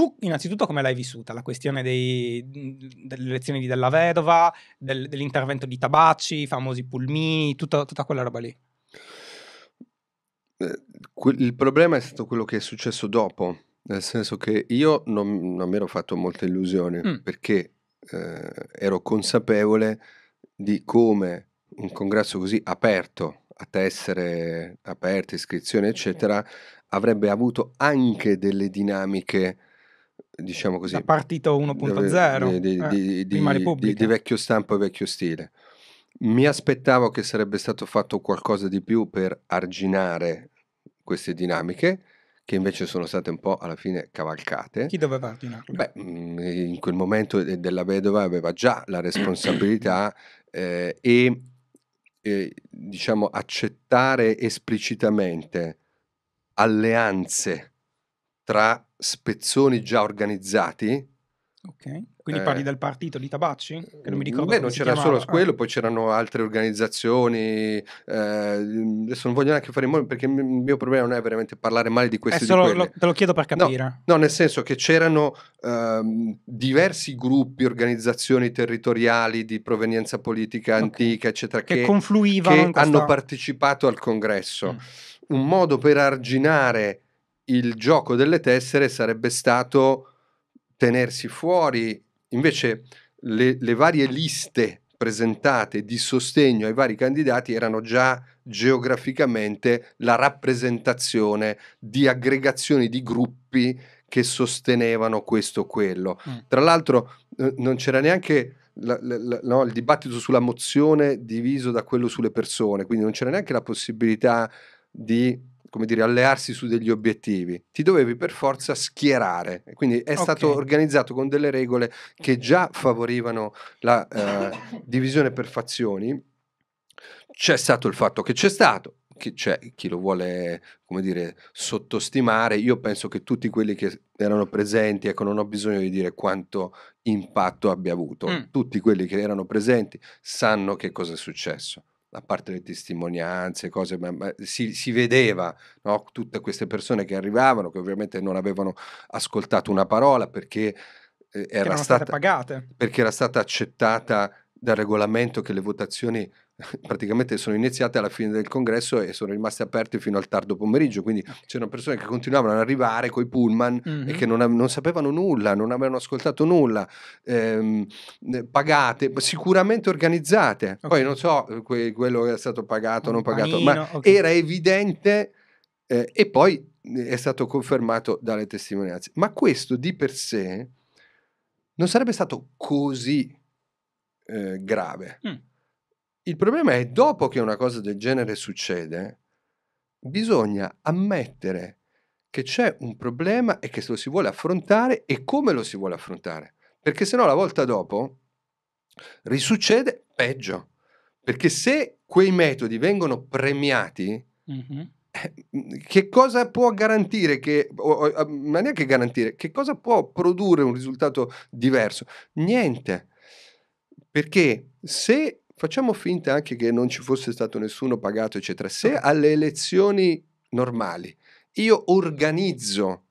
Tu innanzitutto come l'hai vissuta la questione dei, delle elezioni di Della Vedova, del, dell'intervento di Tabacci, i famosi pulmini, tutta, tutta quella roba lì? Eh, il problema è stato quello che è successo dopo, nel senso che io non, non mi ero fatto molta illusione mm. perché eh, ero consapevole di come un congresso così aperto, a tessere aperte, iscrizioni, eccetera, avrebbe avuto anche delle dinamiche diciamo così. La partita 1.0 di, di, eh, di, di, vecchio stampo e vecchio stile. Mi aspettavo che sarebbe stato fatto qualcosa di più per arginare queste dinamiche, che invece sono state un po' alla fine cavalcate. Chi doveva arginarle? Beh, mm, in quel momento della vedova aveva già la responsabilità eh, e, e diciamo accettare esplicitamente alleanze tra spezzoni già organizzati. Ok, quindi parli eh. del partito di Tabacci? Che non mi ricordo. Beh, non c'era chiamava. solo ah. quello, poi c'erano altre organizzazioni. Eh, adesso non voglio neanche fare in modo perché il mio problema non è veramente parlare male di questi. Solo, te lo chiedo per capire. No, no nel senso che c'erano ehm, diversi gruppi, organizzazioni territoriali di provenienza politica okay. antica, eccetera, che, che confluivano. Che hanno partecipato al congresso. Mm. Un modo per arginare il gioco delle tessere sarebbe stato tenersi fuori, invece le, le varie liste presentate di sostegno ai vari candidati erano già geograficamente la rappresentazione di aggregazioni di gruppi che sostenevano questo o quello. Mm. Tra l'altro eh, non c'era neanche la, la, la, no, il dibattito sulla mozione diviso da quello sulle persone, quindi non c'era neanche la possibilità di come dire, allearsi su degli obiettivi, ti dovevi per forza schierare. Quindi è okay. stato organizzato con delle regole che già favorivano la eh, divisione per fazioni. C'è stato il fatto che c'è stato, che c'è cioè, chi lo vuole, come dire, sottostimare. Io penso che tutti quelli che erano presenti, ecco, non ho bisogno di dire quanto impatto abbia avuto. Mm. Tutti quelli che erano presenti sanno che cosa è successo a parte delle testimonianze, cose, ma, ma si, si, vedeva no? tutte queste persone che arrivavano, che ovviamente non avevano ascoltato una parola perché, eh, era, stata, perché era stata accettata dal regolamento che le votazioni praticamente sono iniziate alla fine del congresso e sono rimaste aperte fino al tardo pomeriggio, quindi c'erano persone che continuavano ad arrivare coi pullman mm-hmm. e mhm. che non, non, sapevano nulla, non avevano ascoltato nulla, ehm, pagate, sicuramente organizzate, okay. poi non so eh, que- quello che è stato pagato o non pagato, panino, ma okay. era evidente eh, e poi eh, è stato confermato dalle testimonianze. Ma questo di per sé non sarebbe stato così eh, grave. Mm il problema è dopo che una cosa del genere succede, bisogna ammettere che c'è un problema e che lo si vuole affrontare e come lo si vuole affrontare. Perché se no la volta dopo risuccede peggio. Perché se quei metodi vengono premiati, mm-hmm. che cosa può garantire che, ma neanche garantire, che cosa può produrre un risultato diverso? Niente. Perché se facciamo finta anche che non ci fosse stato nessuno pagato, eccetera, se alle elezioni normali io organizzo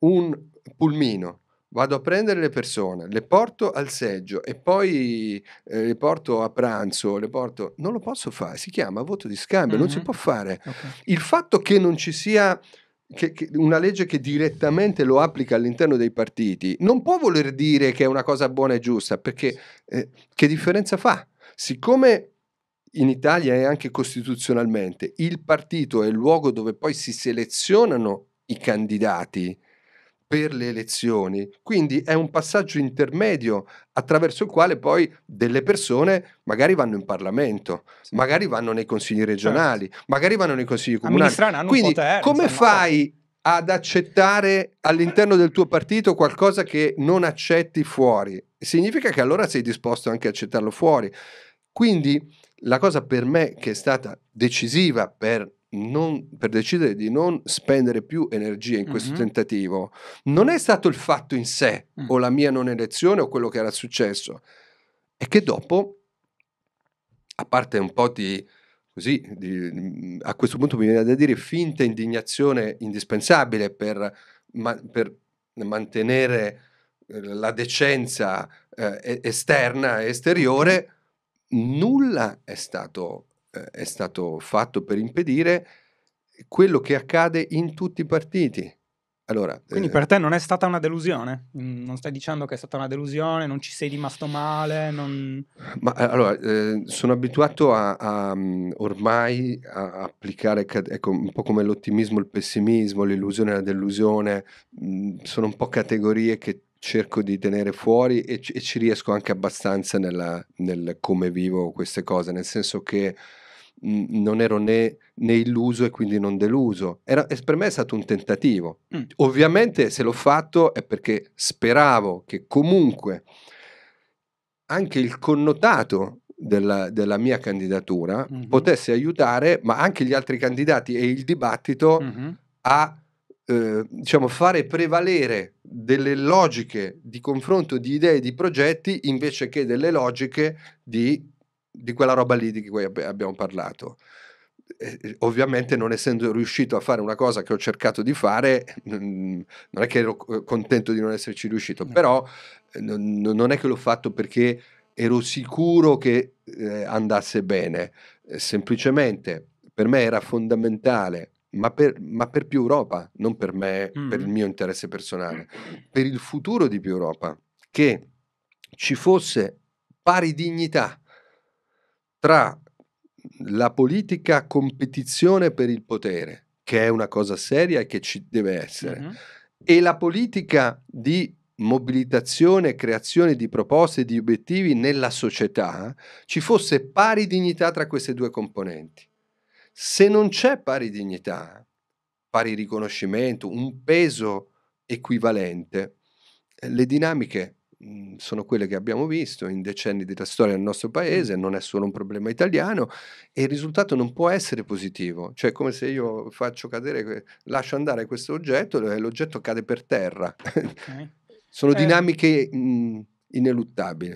un pulmino, vado a prendere le persone, le porto al seggio e poi eh, le porto a pranzo, le porto... non lo posso fare, si chiama voto di scambio, mm-hmm. non si mm-hmm. può fare. Okay. Il fatto che non ci sia... Che, che una legge che direttamente lo applica all'interno dei partiti non può voler dire che è una cosa buona e giusta, perché eh, che differenza fa? Siccome in Italia e anche costituzionalmente il partito è il luogo dove poi si selezionano i candidati per le elezioni, quindi è un passaggio intermedio attraverso il quale poi delle persone magari vanno in Parlamento, sì. magari vanno nei consigli certo. regionali, certo. magari vanno nei consigli comunali. Quindi potere, come insomma. fai certo. ad accettare all'interno del tuo partito qualcosa che non accetti fuori? Significa che allora sei disposto anche a accettarlo fuori. Quindi la cosa per me che è stata decisiva per, non, per decidere di non spendere più energia in questo mm-hmm. tentativo non è stato il fatto in sé mm. o la mia non elezione o quello che era successo, è che dopo, a parte un po' di così di, mhmm, a questo punto mi viene da dire finta indignazione indispensabile per, ma, per mantenere eh, la decenza eh, esterna e esteriore, nulla è stato, eh, è stato fatto per impedire quello che accade in tutti i partiti. Allora, Quindi eh, per te non è stata una delusione? Mm, non stai dicendo che è stata una delusione, non ci sei rimasto male? Non... Ma eh, allora, eh, sono abituato a, a, mm, ormai a applicare ecco, un po' come l'ottimismo, il pessimismo, l'illusione e la delusione, mm, sono un po' categorie che cerco di tenere fuori e, e ci riesco anche abbastanza nella, nel come vivo queste cose, nel senso che mh, mhmm, non ero né, né, illuso e quindi non deluso. Era, per me è stato un tentativo. Mm. Ovviamente se l'ho fatto è perché speravo che comunque anche il connotato della, della, mia candidatura mm-hmm. potesse aiutare, ma anche gli altri candidati e il dibattito mm-hmm. a eh, diciamo, fare prevalere delle logiche di confronto di idee e di progetti invece che delle logiche di, di quella roba lì di cui abbiamo parlato. Eh, eh, ovviamente non essendo riuscito a fare una cosa che ho cercato di fare, non è che ero contento di non esserci riuscito, no. Eh. però eh, non è che l'ho fatto perché ero sicuro che eh, andasse bene, semplicemente per me era fondamentale ma per, ma per più Europa, non per me, mm. per il mio interesse personale, per il futuro di più Europa, che ci fosse pari dignità tra la politica competizione per il potere, che è una cosa seria e che ci deve essere, mm-hmm. e la politica di mobilitazione, creazione di proposte, e di obiettivi nella società, ci fosse pari dignità tra queste due componenti. Se non c'è pari dignità, pari riconoscimento, un peso equivalente, eh, le dinamiche mm, sono quelle che abbiamo visto in decenni della storia del nostro mm. paese, non è solo un problema italiano e il risultato non può essere positivo, cioè come se io faccio cadere, lascio andare questo oggetto e l'oggetto cade per terra. Okay. sono eh. dinamiche mh, mm, ineluttabili.